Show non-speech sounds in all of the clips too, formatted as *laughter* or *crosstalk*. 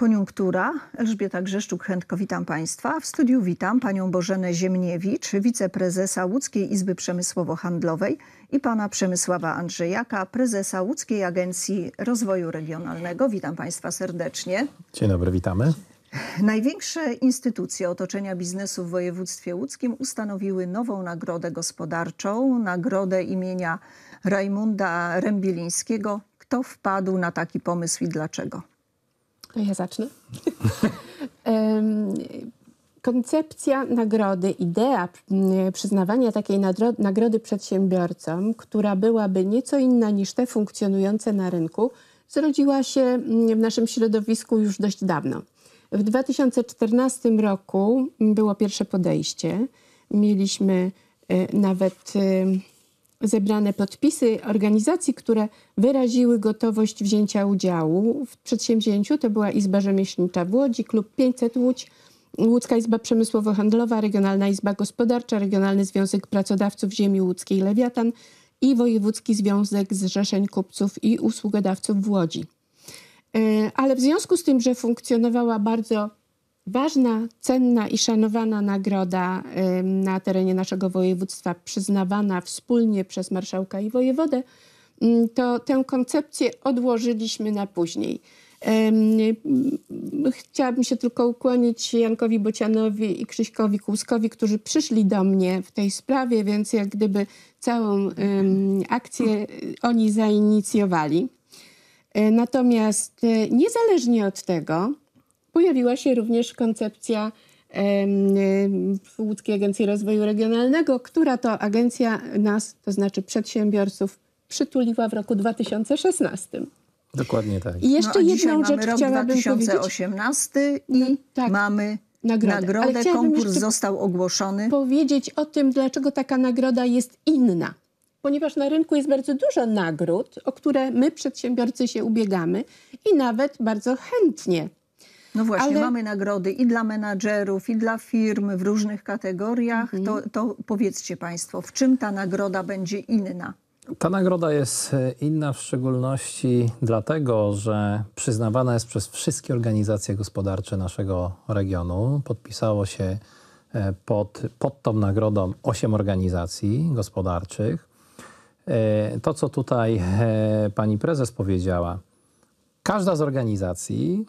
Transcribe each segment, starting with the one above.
Koniunktura. Elżbieta Grzeszczuk-Chętko, witam Państwa. W studiu witam Panią Bożenę Ziemniewicz, wiceprezesa Łódzkiej Izby Przemysłowo-Handlowej i Pana Przemysława Andrzejaka, prezesa Łódzkiej Agencji Rozwoju Regionalnego. Witam Państwa serdecznie. Dzień dobry, witamy. Największe instytucje otoczenia biznesu w województwie łódzkim ustanowiły nową nagrodę gospodarczą, nagrodę imienia Rajmunda Rembilińskiego. Kto wpadł na taki pomysł i dlaczego? Ja zacznę. *laughs* Koncepcja nagrody, idea mm, przyznawania takiej nagrody przedsiębiorcom, która byłaby nieco inna niż te funkcjonujące na rynku, zrodziła się mm, w naszym środowisku już dość dawno. W 2014 roku było pierwsze podejście. Mieliśmy e, nawet zebrane podpisy organizacji, które wyraziły gotowość wzięcia udziału w przedsięwzięciu. To była Izba Rzemieślnicza w Łodzi, Klub 500 Łódź, Łódzka Izba Przemysłowo-Handlowa, Regionalna Izba Gospodarcza, Regionalny Związek Pracodawców Ziemi Łódzkiej Lewiatan i Wojewódzki Związek Zrzeszeń Kupców i Usługodawców w Łodzi. E, ale w związku z tym, że funkcjonowała bardzo Ważna, cenna i szanowana nagroda na terenie naszego województwa, przyznawana wspólnie przez marszałka i wojewodę, to tę koncepcję odłożyliśmy na później. Chciałabym się tylko ukłonić Jankowi Bocianowi i Krzyśkowi Kłuskowi, którzy przyszli do mnie w tej sprawie, więc jak gdyby całą akcję y, oni zainicjowali. Y, natomiast y, niezależnie od tego, pojawiła się również koncepcja Łódzkiej Agencji Rozwoju Regionalnego, która to agencja nas, to znaczy przedsiębiorców, przytuliła w roku 2016. Dokładnie tak. I jeszcze no, jedną rzecz rok chciałabym 2018 powiedzieć. i no, tak. mamy nagrodę. nagrodę. Konkurs został ogłoszony. Powiedzieć o tym, dlaczego taka nagroda jest inna. Ponieważ na rynku jest bardzo dużo nagród, o które my, przedsiębiorcy, się ubiegamy i nawet bardzo chętnie no właśnie, Ale... mamy nagrody i dla menadżerów, i dla firm w różnych kategoriach. Mhm. To, to powiedzcie Państwo, w czym ta nagroda będzie inna? Ta nagroda jest e, inna w szczególności dlatego, że przyznawana jest przez wszystkie organizacje gospodarcze naszego regionu. Podpisało się e, pod, pod tą nagrodą osiem organizacji gospodarczych. E, to, co tutaj pani prezes powiedziała, każda z organizacji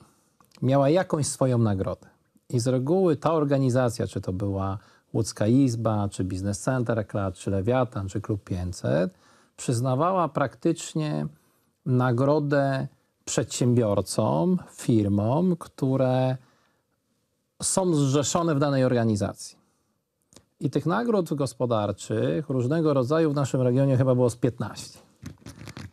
miała jakąś swoją nagrodę. I z reguły ta organizacja, czy to była Łódzka Izba, czy Biznes Center Eklat, czy Lewiatan, czy Klub 500, przyznawała praktycznie nagrodę przedsiębiorcom, firmom, które są zrzeszone w danej organizacji. I tych nagród gospodarczych różnego rodzaju w naszym regionie chyba było z 15.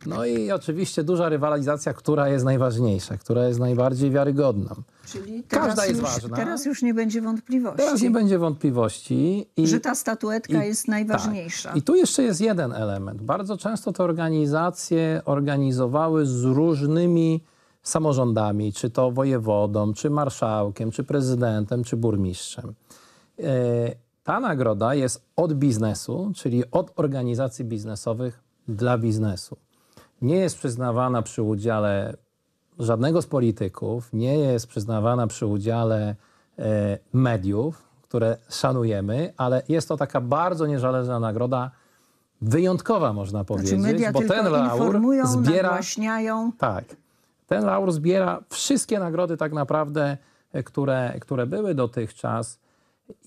No i oczywiście duża rywalizacja, która jest najważniejsza, która jest najbardziej wiarygodna. Czyli Każda jest już, ważna. Teraz już nie będzie wątpliwości. Teraz nie będzie wątpliwości. I, że ta statuetka i, jest tak. najważniejsza. Tak. I tu jeszcze jest jeden element. Bardzo często te organizacje organizowały z różnymi samorządami, czy to wojewodą, czy marszałkiem, czy prezydentem, czy burmistrzem. E, ta nagroda jest od biznesu, czyli od organizacji biznesowych dla biznesu nie jest przyznawana przy udziale żadnego z polityków, nie jest przyznawana przy udziale e, mediów, które szanujemy, ale jest to taka bardzo niezależna nagroda, wyjątkowa można znaczy powiedzieć, znaczy media bo ten laur zbiera... Nagłaśniają. Tak. Ten laur zbiera wszystkie nagrody tak naprawdę, e, które, które były dotychczas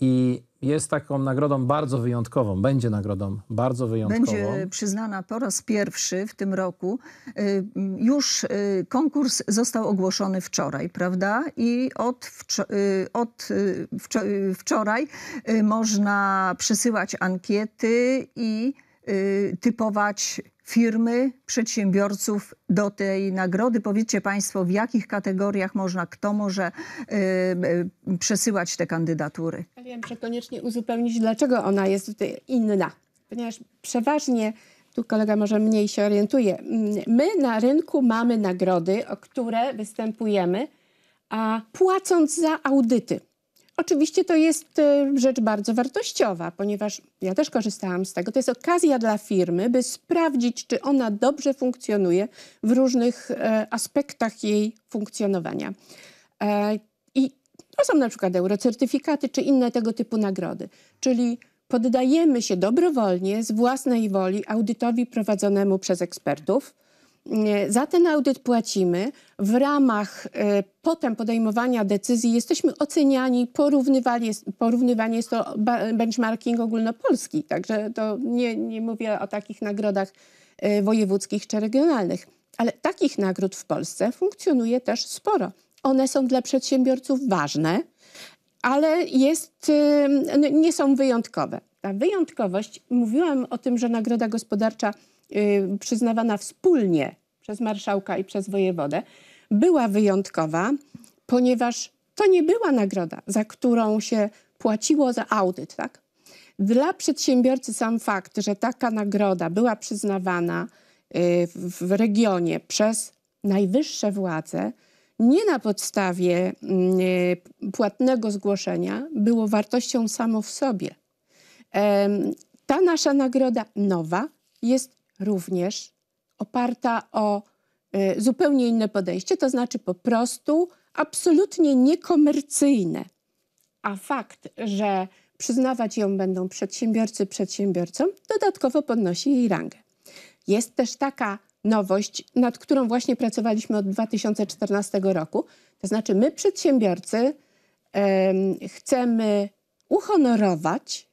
i jest taką nagrodą bardzo wyjątkową, będzie nagrodą bardzo wyjątkową. Będzie przyznana po raz pierwszy w tym roku. Y, już y, konkurs został ogłoszony wczoraj, prawda? I od, wczor y, od wczor wczoraj można przesyłać ankiety i typować firmy, przedsiębiorców do tej nagrody. Powiedzcie Państwo, w jakich kategoriach można, kto może y, y, przesyłać te kandydatury? Ja wiem, że koniecznie uzupełnić, dlaczego ona jest tutaj inna. Ponieważ przeważnie, tu kolega może mniej się orientuje, my na rynku mamy nagrody, o które występujemy, a płacąc za audyty. Oczywiście to jest e, rzecz bardzo wartościowa, ponieważ ja też korzystałam z tego. To jest okazja dla firmy, by sprawdzić, czy ona dobrze funkcjonuje w różnych e, aspektach jej funkcjonowania. E, I to są na przykład eurocertyfikaty czy inne tego typu nagrody. Czyli poddajemy się dobrowolnie, z własnej woli audytowi prowadzonemu przez ekspertów E, za ten audyt płacimy. W ramach e, potem podejmowania decyzji jesteśmy oceniani, porównywali Jest, jest to benchmarking ogólnopolski, także to nie, nie mówię o takich nagrodach e, wojewódzkich czy regionalnych. Ale takich nagród w Polsce funkcjonuje też sporo. One są dla przedsiębiorców ważne, ale jest, nie są wyjątkowe. Ta wyjątkowość, mówiłam o tym, że nagroda gospodarcza Y, przyznawana wspólnie przez marszałka i przez wojewodę, była wyjątkowa, ponieważ to nie była nagroda, za którą się płaciło za audyt. Tak? Dla przedsiębiorcy sam fakt, że taka nagroda była przyznawana y, w regionie przez najwyższe władze, nie na podstawie mm, y, płatnego zgłoszenia, było wartością samo w sobie. Ta nasza nagroda nowa jest również oparta o y, zupełnie inne podejście, to znaczy po prostu absolutnie niekomercyjne. A fakt, że przyznawać ją będą przedsiębiorcy przedsiębiorcom, dodatkowo podnosi jej rangę. Jest też taka nowość, nad którą właśnie pracowaliśmy od 2014 roku. To znaczy, my, przedsiębiorcy, chcemy uhonorować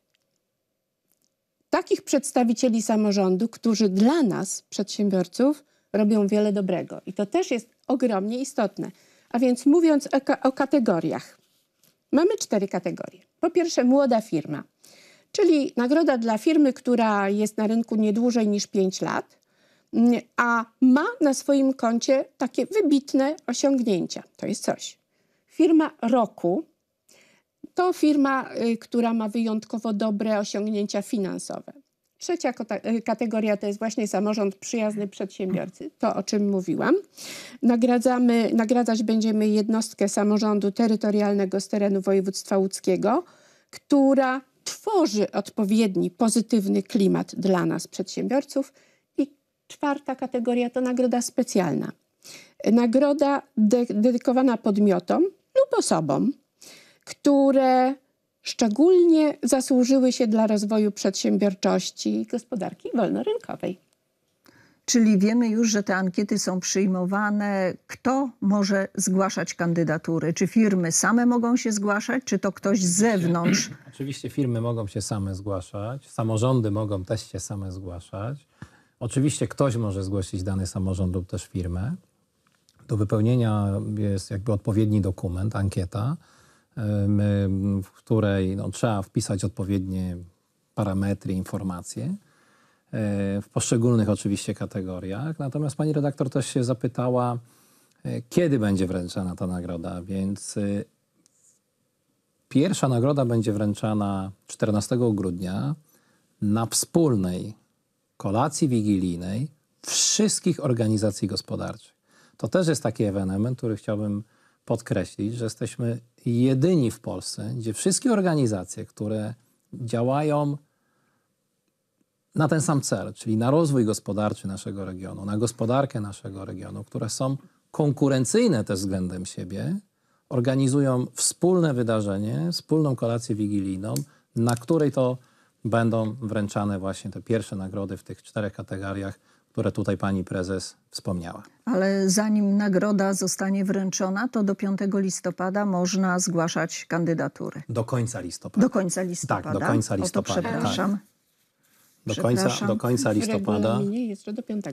takich przedstawicieli samorządu, którzy dla nas, przedsiębiorców, robią wiele dobrego. I to też jest ogromnie istotne. A więc mówiąc o, o kategoriach, mamy cztery kategorie. Po pierwsze, młoda firma, czyli nagroda dla firmy, która jest na rynku nie dłużej niż 5 lat, mm, a ma na swoim koncie takie wybitne osiągnięcia. To jest coś. Firma roku, to firma, y, która ma wyjątkowo dobre osiągnięcia finansowe. Trzecia y, kategoria to jest właśnie samorząd przyjazny przedsiębiorcy, to o czym mówiłam. Nagradzamy, nagradzać będziemy jednostkę samorządu terytorialnego z terenu województwa łódzkiego, która tworzy odpowiedni pozytywny klimat dla nas, przedsiębiorców. I czwarta kategoria to nagroda specjalna. Nagroda de dedykowana podmiotom lub osobom, które szczególnie zasłużyły się dla rozwoju przedsiębiorczości i gospodarki wolnorynkowej. Czyli wiemy już, że te ankiety są przyjmowane. Kto może zgłaszać kandydatury? Czy firmy same mogą się zgłaszać, czy to ktoś z zewnątrz? *clears throat* Oczywiście firmy mogą się same zgłaszać, samorządy mogą też się same zgłaszać. Oczywiście ktoś może zgłosić dany samorząd lub też firmę. Do wypełnienia jest jakby odpowiedni dokument, ankieta w której no, trzeba wpisać odpowiednie parametry, informacje e, w poszczególnych oczywiście kategoriach. Natomiast pani redaktor też się zapytała, e, kiedy będzie wręczana ta nagroda, więc e, pierwsza nagroda będzie wręczana 14 grudnia na wspólnej kolacji wigilijnej wszystkich organizacji gospodarczych. To też jest taki ewenement, który chciałbym podkreślić, że jesteśmy jedyni w Polsce, gdzie wszystkie organizacje, które działają na ten sam cel, czyli na rozwój gospodarczy naszego regionu, na gospodarkę naszego regionu, które są konkurencyjne też względem siebie, organizują wspólne wydarzenie, wspólną kolację wigilijną, na której to będą wręczane właśnie te pierwsze nagrody w tych czterech kategoriach które tutaj pani prezes wspomniała. Ale zanim nagroda zostanie wręczona, to do 5 listopada można zgłaszać kandydatury. Do końca listopada. Do końca listopada. Tak, do końca listopada. O to tak. przepraszam. Tak. Do, końca, do końca tak listopada. Nie, jeszcze do 5.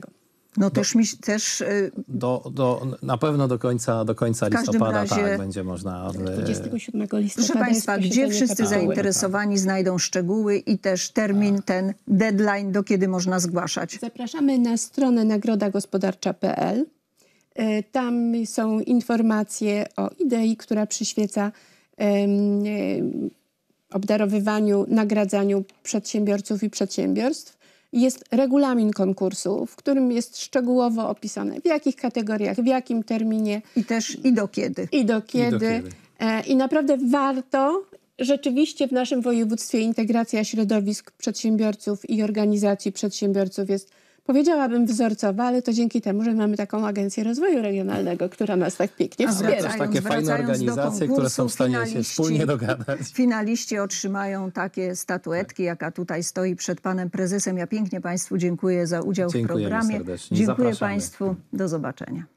No do, też, mi, y, też do, do, na pewno do końca, do końca listopada razie, tak, będzie można. 27 e, listopada. Proszę Państwa, gdzie wszyscy zainteresowani tak. znajdą szczegóły i też termin tak. ten, deadline, do kiedy można zgłaszać? Zapraszamy na stronę nagrodagospodarcza.pl. E, tam są informacje o idei, która przyświeca e, obdarowywaniu, nagradzaniu przedsiębiorców i przedsiębiorstw jest regulamin konkursu, w którym jest szczegółowo opisane, w jakich kategoriach, w jakim terminie. I też i do kiedy. I do kiedy. I, do kiedy. E, I naprawdę warto rzeczywiście w naszym województwie integracja środowisk przedsiębiorców i organizacji przedsiębiorców jest powiedziałabym wzorcowa, ale to dzięki temu, że mamy taką Agencję Rozwoju Regionalnego, która nas tak pięknie wspiera. Są takie fajne organizacje, które są w stanie się wspólnie dogadać. Finaliści otrzymają takie statuetki, tak. jaka tutaj stoi przed panem prezesem. Ja pięknie państwu dziękuję za udział Dziękujemy w programie. Serdecznie. Dziękuję Zapraszamy. państwu. Do zobaczenia.